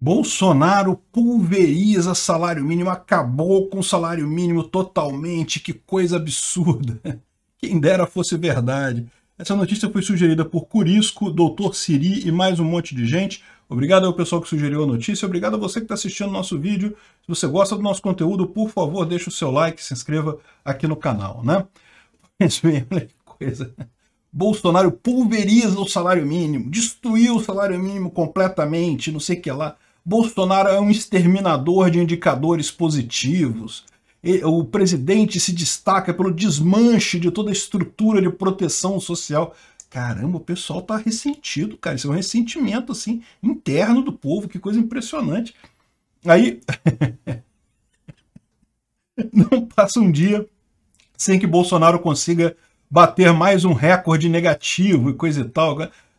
Bolsonaro pulveriza salário mínimo, acabou com o salário mínimo totalmente, que coisa absurda. Quem dera fosse verdade. Essa notícia foi sugerida por Curisco, Doutor Siri e mais um monte de gente. Obrigado ao pessoal que sugeriu a notícia, obrigado a você que está assistindo nosso vídeo. Se você gosta do nosso conteúdo, por favor, deixe o seu like, se inscreva aqui no canal, né? que é coisa. Bolsonaro pulveriza o salário mínimo, destruiu o salário mínimo completamente, não sei o que lá. Bolsonaro é um exterminador de indicadores positivos. O presidente se destaca pelo desmanche de toda a estrutura de proteção social. Caramba, o pessoal tá ressentido, cara. Isso é um ressentimento assim interno do povo, que coisa impressionante. Aí não passa um dia sem que Bolsonaro consiga bater mais um recorde negativo e coisa e tal.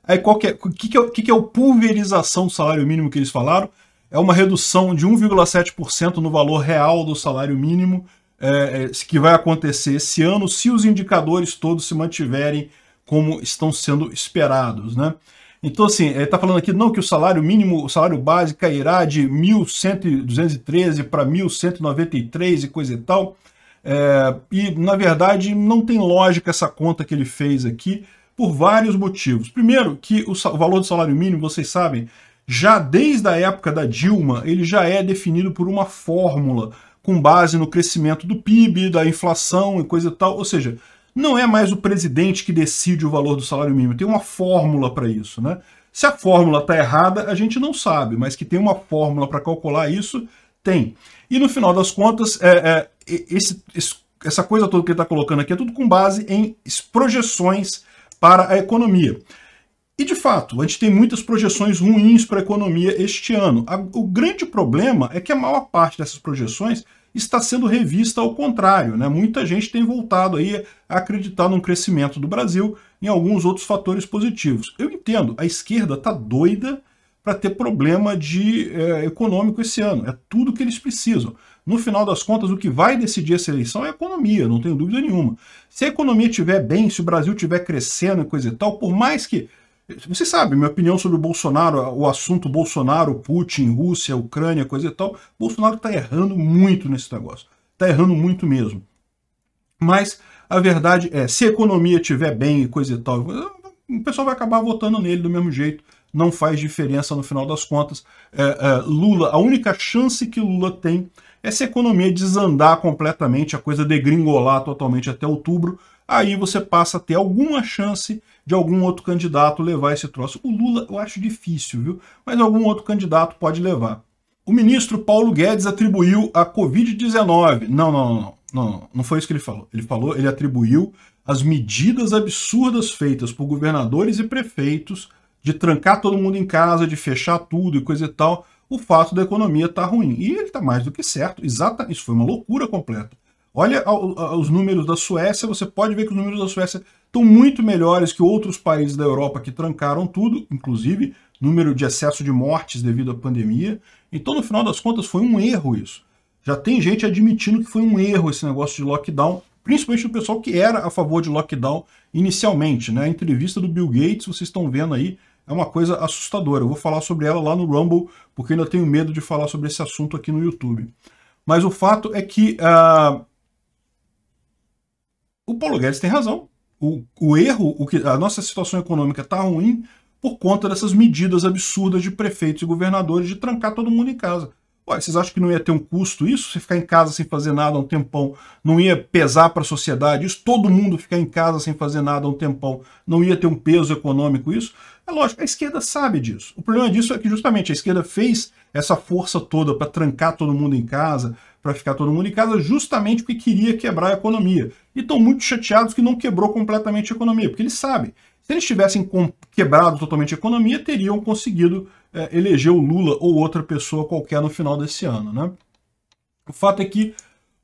Aí qual que é, o que, que, é, que, que é o pulverização do salário mínimo que eles falaram? É uma redução de 1,7% no valor real do salário mínimo é, é que vai acontecer esse ano se os indicadores todos se mantiverem como estão sendo esperados, né? Então, assim, ele está falando aqui não que o salário mínimo, o salário base cairá de 1.213 para 1.193 e coisa e tal. É, e, na verdade, não tem lógica essa conta que ele fez aqui, por vários motivos. Primeiro, que o, o valor do salário mínimo, vocês sabem, já desde a época da Dilma, ele já é definido por uma fórmula com base no crescimento do PIB, da inflação e coisa e tal. Ou seja, não é mais o presidente que decide o valor do salário mínimo, tem uma fórmula para isso, né? Se a fórmula está errada, a gente não sabe, mas que tem uma fórmula para calcular isso, tem. E no final das contas, é, é, esse, esse, essa coisa toda que ele está colocando aqui é tudo com base em projeções para a economia. E de fato, a gente tem muitas projeções ruins para a economia este ano. O grande problema é que a maior parte dessas projeções está sendo revista ao contrário. Né? Muita gente tem voltado aí a acreditar num crescimento do Brasil em alguns outros fatores positivos. Eu entendo, a esquerda está doida para ter problema de é, econômico esse ano. É tudo que eles precisam. No final das contas, o que vai decidir essa eleição é a economia, não tenho dúvida nenhuma. Se a economia estiver bem, se o Brasil estiver crescendo e coisa e tal, por mais que. Você sabe, minha opinião sobre o Bolsonaro, o assunto Bolsonaro, Putin, Rússia, Ucrânia, coisa e tal. Bolsonaro está errando muito nesse negócio. Está errando muito mesmo. Mas a verdade é, se a economia estiver bem e coisa e tal, o pessoal vai acabar votando nele do mesmo jeito não faz diferença no final das contas. É, é, Lula, a única chance que Lula tem é se a economia desandar completamente, a coisa degringolar totalmente até outubro, aí você passa a ter alguma chance de algum outro candidato levar esse troço. O Lula eu acho difícil, viu? Mas algum outro candidato pode levar. O ministro Paulo Guedes atribuiu a Covid-19. Não, não, não, não, não foi isso que ele falou. Ele falou, ele atribuiu as medidas absurdas feitas por governadores e prefeitos de trancar todo mundo em casa, de fechar tudo e coisa e tal, o fato da economia estar tá ruim. E ele está mais do que certo. Exata, isso foi uma loucura completa. Olha os números da Suécia, você pode ver que os números da Suécia estão muito melhores que outros países da Europa que trancaram tudo, inclusive número de excesso de mortes devido à pandemia. Então, no final das contas, foi um erro isso. Já tem gente admitindo que foi um erro esse negócio de lockdown, principalmente o pessoal que era a favor de lockdown inicialmente. Né? A entrevista do Bill Gates, vocês estão vendo aí, é uma coisa assustadora. Eu vou falar sobre ela lá no Rumble, porque ainda tenho medo de falar sobre esse assunto aqui no YouTube. Mas o fato é que uh, o Paulo Guedes tem razão. O, o erro, o que, a nossa situação econômica está ruim por conta dessas medidas absurdas de prefeitos e governadores de trancar todo mundo em casa. Ué, vocês acham que não ia ter um custo isso? Você ficar em casa sem fazer nada há um tempão não ia pesar para a sociedade? Isso todo mundo ficar em casa sem fazer nada há um tempão não ia ter um peso econômico isso? É lógico, a esquerda sabe disso. O problema disso é que justamente a esquerda fez essa força toda para trancar todo mundo em casa, para ficar todo mundo em casa, justamente porque queria quebrar a economia. E estão muito chateados que não quebrou completamente a economia, porque eles sabem. Se eles tivessem quebrado totalmente a economia, teriam conseguido é, eleger o Lula ou outra pessoa qualquer no final desse ano. Né? O fato é que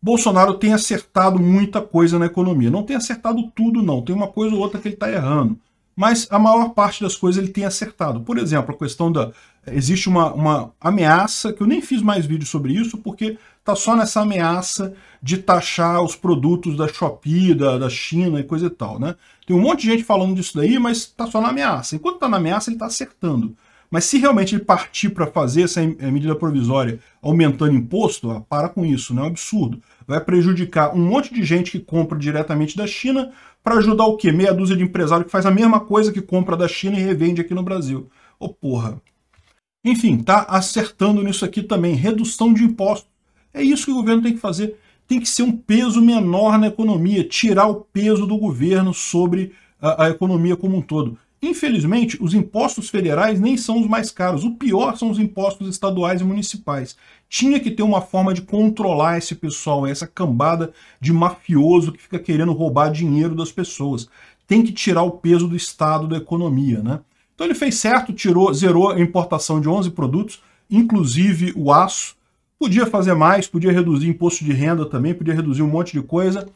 Bolsonaro tem acertado muita coisa na economia. Não tem acertado tudo, não. Tem uma coisa ou outra que ele está errando mas a maior parte das coisas ele tem acertado. Por exemplo, a questão da... Existe uma, uma ameaça, que eu nem fiz mais vídeo sobre isso, porque tá só nessa ameaça de taxar os produtos da Shopee, da, da China e coisa e tal, né? Tem um monte de gente falando disso daí, mas tá só na ameaça. Enquanto tá na ameaça, ele tá acertando. Mas se realmente ele partir para fazer essa eh, medida provisória aumentando imposto, ah, para com isso, né? é um absurdo vai prejudicar um monte de gente que compra diretamente da China para ajudar o quê? Meia dúzia de empresário que faz a mesma coisa que compra da China e revende aqui no Brasil. Ô oh, porra. Enfim, tá acertando nisso aqui também. Redução de impostos. É isso que o governo tem que fazer. Tem que ser um peso menor na economia, tirar o peso do governo sobre a, a economia como um todo. Infelizmente, os impostos federais nem são os mais caros. O pior são os impostos estaduais e municipais. Tinha que ter uma forma de controlar esse pessoal, essa cambada de mafioso que fica querendo roubar dinheiro das pessoas. Tem que tirar o peso do Estado da economia, né? Então ele fez certo, tirou, zerou a importação de 11 produtos, inclusive o aço. Podia fazer mais, podia reduzir imposto de renda também, podia reduzir um monte de coisa.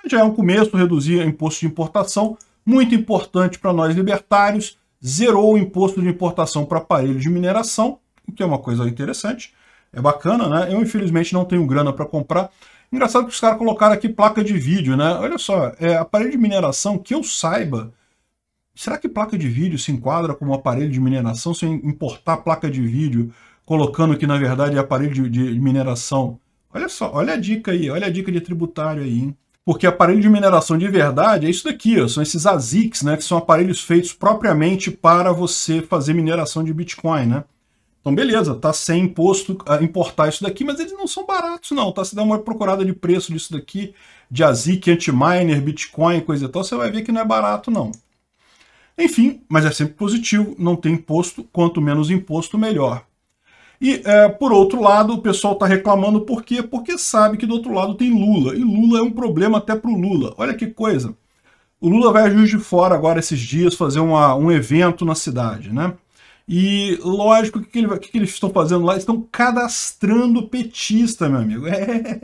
Mas já é um começo reduzir imposto de importação muito importante para nós libertários, zerou o imposto de importação para aparelhos de mineração, o que é uma coisa interessante, é bacana, né? Eu, infelizmente, não tenho grana para comprar. Engraçado que os caras colocaram aqui placa de vídeo, né? Olha só, é, aparelho de mineração, que eu saiba, será que placa de vídeo se enquadra como aparelho de mineração sem importar placa de vídeo, colocando que, na verdade, é aparelho de, de mineração? Olha só, olha a dica aí, olha a dica de tributário aí, hein? porque aparelho de mineração de verdade é isso daqui, ó, são esses ASICs, né, que são aparelhos feitos propriamente para você fazer mineração de Bitcoin, né? Então, beleza, tá sem imposto a ah, importar isso daqui, mas eles não são baratos, não, tá? Se dá uma procurada de preço disso daqui, de ASIC, anti-miner, Bitcoin, coisa e tal, você vai ver que não é barato, não. Enfim, mas é sempre positivo, não tem imposto, quanto menos imposto, melhor. E, é, por outro lado, o pessoal está reclamando por quê? Porque sabe que do outro lado tem Lula. E Lula é um problema até para o Lula. Olha que coisa. O Lula vai a Juiz de Fora agora esses dias fazer uma, um evento na cidade, né? E, lógico, o que, que, ele, que, que eles estão fazendo lá? Estão cadastrando petista, meu amigo. É.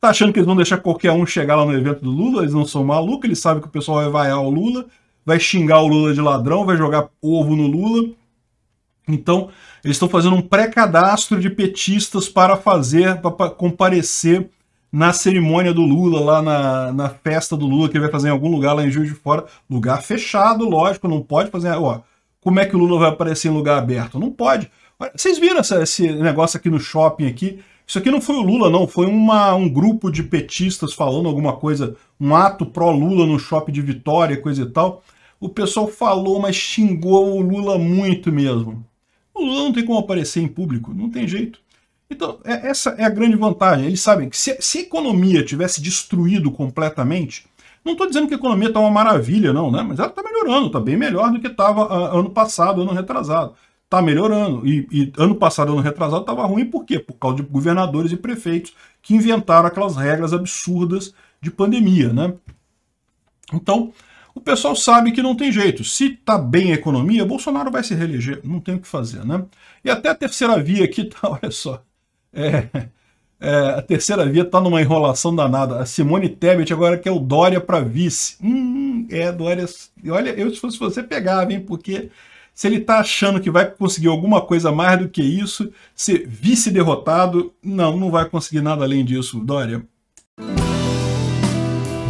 Tá achando que eles vão deixar qualquer um chegar lá no evento do Lula? Eles não são malucos, eles sabem que o pessoal vai vaiar o Lula, vai xingar o Lula de ladrão, vai jogar ovo no Lula. Então, eles estão fazendo um pré-cadastro de petistas para fazer, para comparecer na cerimônia do Lula, lá na, na festa do Lula, que ele vai fazer em algum lugar lá em Juiz de Fora. Lugar fechado, lógico, não pode fazer. Ó, como é que o Lula vai aparecer em lugar aberto? Não pode. Vocês viram essa, esse negócio aqui no shopping aqui? Isso aqui não foi o Lula, não. Foi uma, um grupo de petistas falando alguma coisa, um ato pró-Lula no shopping de Vitória, coisa e tal. O pessoal falou, mas xingou o Lula muito mesmo. O Lula não tem como aparecer em público, não tem jeito. Então, é, essa é a grande vantagem. Eles sabem que se, se a economia tivesse destruído completamente, não estou dizendo que a economia está uma maravilha, não, né? Mas ela está melhorando, está bem melhor do que estava ah, ano passado, ano retrasado. Está melhorando. E, e, ano passado, ano retrasado, estava ruim por quê? Por causa de governadores e prefeitos que inventaram aquelas regras absurdas de pandemia, né? Então, o pessoal sabe que não tem jeito. Se está bem a economia, Bolsonaro vai se reeleger. Não tem o que fazer, né? E até a terceira via aqui tá, olha só. É, é, a terceira via tá numa enrolação danada. A Simone Tebet agora quer o Dória para vice. Hum, é, Dória. Olha, eu se fosse você pegava, hein? Porque se ele está achando que vai conseguir alguma coisa mais do que isso, ser vice-derrotado, não, não vai conseguir nada além disso, Dória.